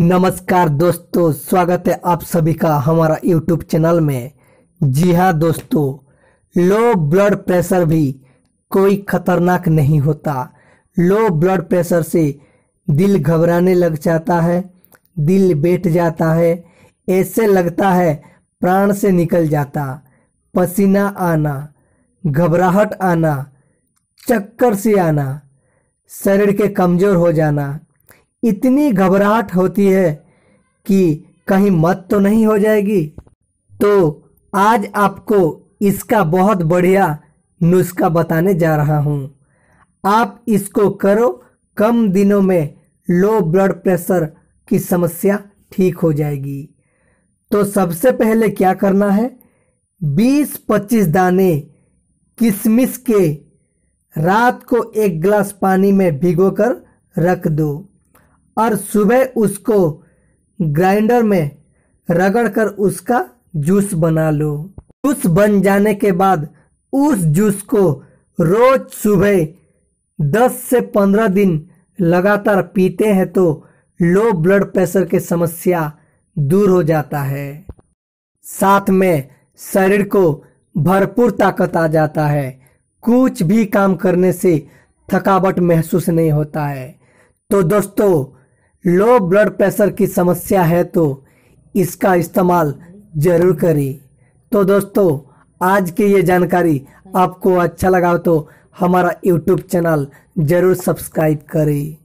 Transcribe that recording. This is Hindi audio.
नमस्कार दोस्तों स्वागत है आप सभी का हमारा यूट्यूब चैनल में जी हाँ दोस्तों लो ब्लड प्रेशर भी कोई खतरनाक नहीं होता लो ब्लड प्रेशर से दिल घबराने लग जाता है दिल बैठ जाता है ऐसे लगता है प्राण से निकल जाता पसीना आना घबराहट आना चक्कर से आना शरीर के कमज़ोर हो जाना इतनी घबराहट होती है कि कहीं मत तो नहीं हो जाएगी तो आज आपको इसका बहुत बढ़िया नुस्खा बताने जा रहा हूँ आप इसको करो कम दिनों में लो ब्लड प्रेशर की समस्या ठीक हो जाएगी तो सबसे पहले क्या करना है 20-25 दाने किशमिश के रात को एक गिलास पानी में भिगोकर रख दो और सुबह उसको ग्राइंडर में रगड़कर उसका जूस बना लो जूस बन जाने के बाद उस जूस को रोज सुबह दस से पंद्रह दिन लगातार पीते हैं तो लो ब्लड प्रेशर की समस्या दूर हो जाता है साथ में शरीर को भरपूर ताकत आ जाता है कुछ भी काम करने से थकावट महसूस नहीं होता है तो दोस्तों लो ब्लड प्रेशर की समस्या है तो इसका इस्तेमाल ज़रूर करें तो दोस्तों आज की ये जानकारी आपको अच्छा लगा तो हमारा यूट्यूब चैनल ज़रूर सब्सक्राइब करें